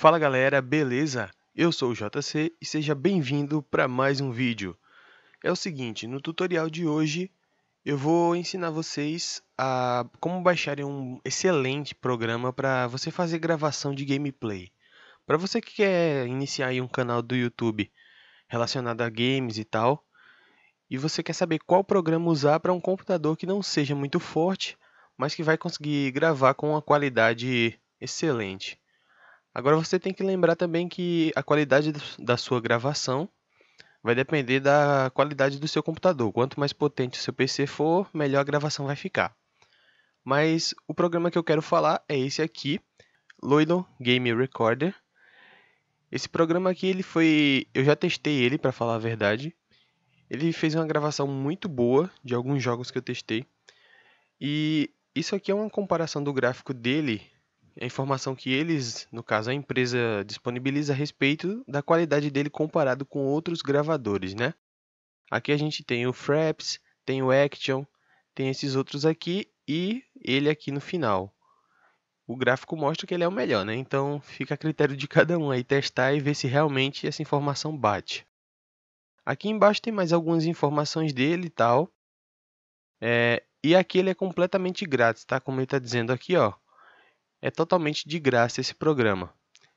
Fala galera, beleza? Eu sou o JC e seja bem-vindo para mais um vídeo. É o seguinte, no tutorial de hoje eu vou ensinar vocês a como baixarem um excelente programa para você fazer gravação de gameplay. Para você que quer iniciar um canal do YouTube relacionado a games e tal, e você quer saber qual programa usar para um computador que não seja muito forte, mas que vai conseguir gravar com uma qualidade excelente. Agora você tem que lembrar também que a qualidade da sua gravação vai depender da qualidade do seu computador. Quanto mais potente o seu PC for, melhor a gravação vai ficar. Mas o programa que eu quero falar é esse aqui, Loidon Game Recorder. Esse programa aqui ele foi, eu já testei ele para falar a verdade. Ele fez uma gravação muito boa de alguns jogos que eu testei. E isso aqui é uma comparação do gráfico dele a informação que eles, no caso a empresa, disponibiliza a respeito da qualidade dele comparado com outros gravadores, né? Aqui a gente tem o Fraps, tem o Action, tem esses outros aqui e ele aqui no final. O gráfico mostra que ele é o melhor, né? Então fica a critério de cada um aí testar e ver se realmente essa informação bate. Aqui embaixo tem mais algumas informações dele e tal. É, e aqui ele é completamente grátis, tá? Como ele está dizendo aqui, ó. É totalmente de graça esse programa.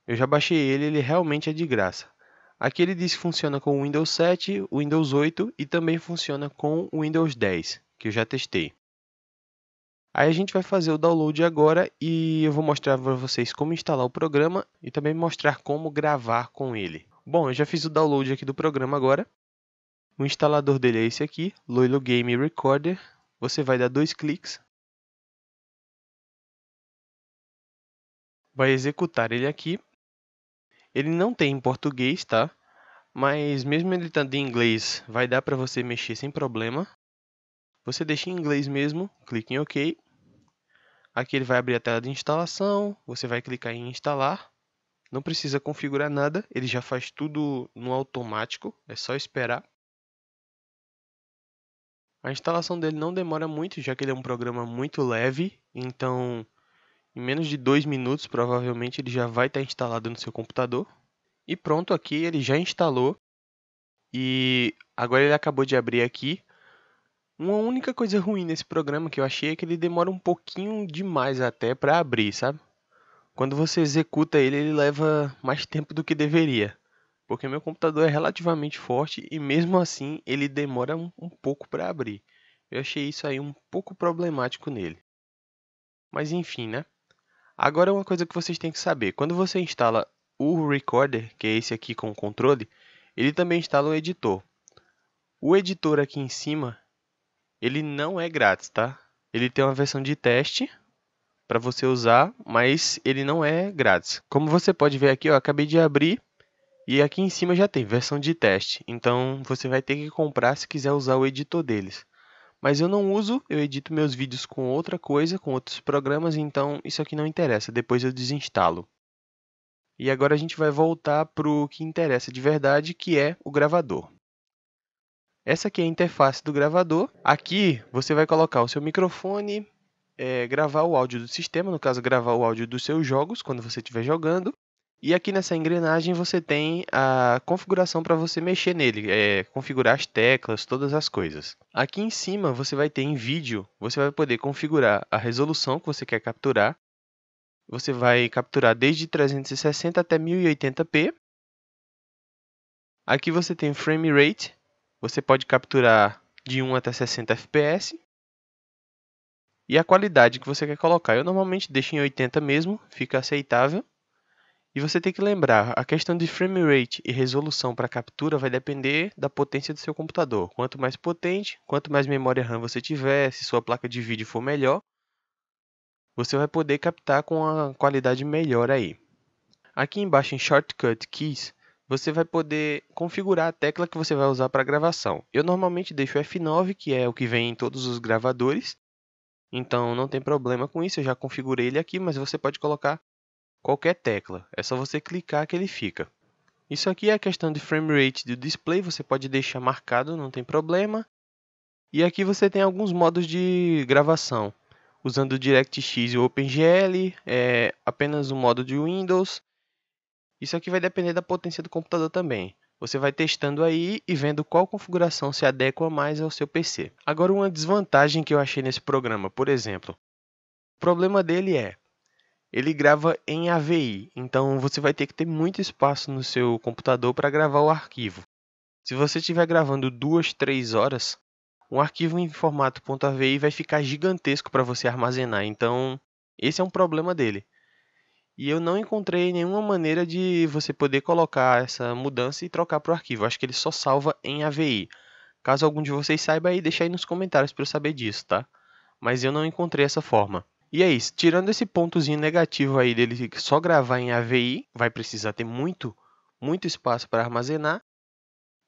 Eu já baixei ele, ele realmente é de graça. Aqui ele diz que funciona com o Windows 7, Windows 8 e também funciona com o Windows 10, que eu já testei. Aí a gente vai fazer o download agora e eu vou mostrar para vocês como instalar o programa e também mostrar como gravar com ele. Bom, eu já fiz o download aqui do programa agora. O instalador dele é esse aqui, Loilo Game Recorder. Você vai dar dois cliques vai executar ele aqui. Ele não tem em português, tá? Mas mesmo ele tá estando em inglês, vai dar para você mexer sem problema. Você deixa em inglês mesmo, clica em OK. Aqui ele vai abrir a tela de instalação, você vai clicar em instalar. Não precisa configurar nada, ele já faz tudo no automático, é só esperar. A instalação dele não demora muito, já que ele é um programa muito leve, então em menos de dois minutos, provavelmente, ele já vai estar instalado no seu computador. E pronto, aqui ele já instalou. E agora ele acabou de abrir aqui. Uma única coisa ruim nesse programa que eu achei é que ele demora um pouquinho demais até para abrir, sabe? Quando você executa ele, ele leva mais tempo do que deveria. Porque meu computador é relativamente forte e mesmo assim ele demora um, um pouco para abrir. Eu achei isso aí um pouco problemático nele. Mas enfim, né? Agora uma coisa que vocês têm que saber, quando você instala o Recorder, que é esse aqui com o controle, ele também instala o editor. O editor aqui em cima, ele não é grátis, tá? Ele tem uma versão de teste para você usar, mas ele não é grátis. Como você pode ver aqui, eu acabei de abrir e aqui em cima já tem versão de teste. Então você vai ter que comprar se quiser usar o editor deles. Mas eu não uso, eu edito meus vídeos com outra coisa, com outros programas, então isso aqui não interessa, depois eu desinstalo. E agora a gente vai voltar para o que interessa de verdade, que é o gravador. Essa aqui é a interface do gravador. Aqui você vai colocar o seu microfone, é, gravar o áudio do sistema, no caso gravar o áudio dos seus jogos quando você estiver jogando, e aqui nessa engrenagem você tem a configuração para você mexer nele, é, configurar as teclas, todas as coisas. Aqui em cima você vai ter em vídeo, você vai poder configurar a resolução que você quer capturar. Você vai capturar desde 360 até 1080p. Aqui você tem frame rate, você pode capturar de 1 até 60 fps. E a qualidade que você quer colocar. Eu normalmente deixo em 80 mesmo, fica aceitável. E você tem que lembrar, a questão de frame rate e resolução para captura vai depender da potência do seu computador. Quanto mais potente, quanto mais memória RAM você tiver, se sua placa de vídeo for melhor, você vai poder captar com uma qualidade melhor aí. Aqui embaixo em Shortcut Keys, você vai poder configurar a tecla que você vai usar para gravação. Eu normalmente deixo F9, que é o que vem em todos os gravadores, então não tem problema com isso, eu já configurei ele aqui, mas você pode colocar qualquer tecla, é só você clicar que ele fica. Isso aqui é a questão de frame rate do display, você pode deixar marcado, não tem problema. E aqui você tem alguns modos de gravação, usando o DirectX e o OpenGL, é apenas o modo de Windows. Isso aqui vai depender da potência do computador também. Você vai testando aí e vendo qual configuração se adequa mais ao seu PC. Agora, uma desvantagem que eu achei nesse programa, por exemplo, o problema dele é ele grava em AVI, então você vai ter que ter muito espaço no seu computador para gravar o arquivo. Se você estiver gravando duas, três horas, um arquivo em formato .avi vai ficar gigantesco para você armazenar. Então, esse é um problema dele. E eu não encontrei nenhuma maneira de você poder colocar essa mudança e trocar para o arquivo. Acho que ele só salva em AVI. Caso algum de vocês saiba aí, deixa aí nos comentários para eu saber disso, tá? Mas eu não encontrei essa forma. E é isso, tirando esse pontozinho negativo aí dele só gravar em AVI, vai precisar ter muito, muito espaço para armazenar.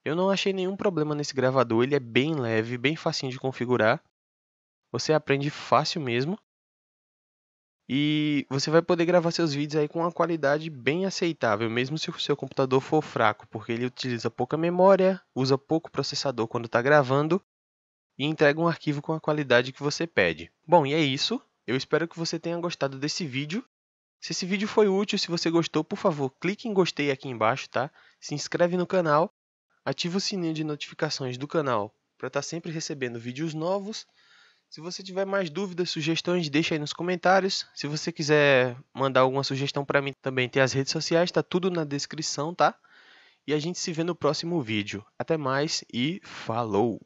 Eu não achei nenhum problema nesse gravador, ele é bem leve, bem facinho de configurar. Você aprende fácil mesmo. E você vai poder gravar seus vídeos aí com uma qualidade bem aceitável, mesmo se o seu computador for fraco, porque ele utiliza pouca memória, usa pouco processador quando está gravando e entrega um arquivo com a qualidade que você pede. Bom, e é isso. Eu espero que você tenha gostado desse vídeo. Se esse vídeo foi útil, se você gostou, por favor, clique em gostei aqui embaixo, tá? Se inscreve no canal, ativa o sininho de notificações do canal para estar tá sempre recebendo vídeos novos. Se você tiver mais dúvidas, sugestões, deixa aí nos comentários. Se você quiser mandar alguma sugestão para mim também, tem as redes sociais, tá tudo na descrição, tá? E a gente se vê no próximo vídeo. Até mais e falou!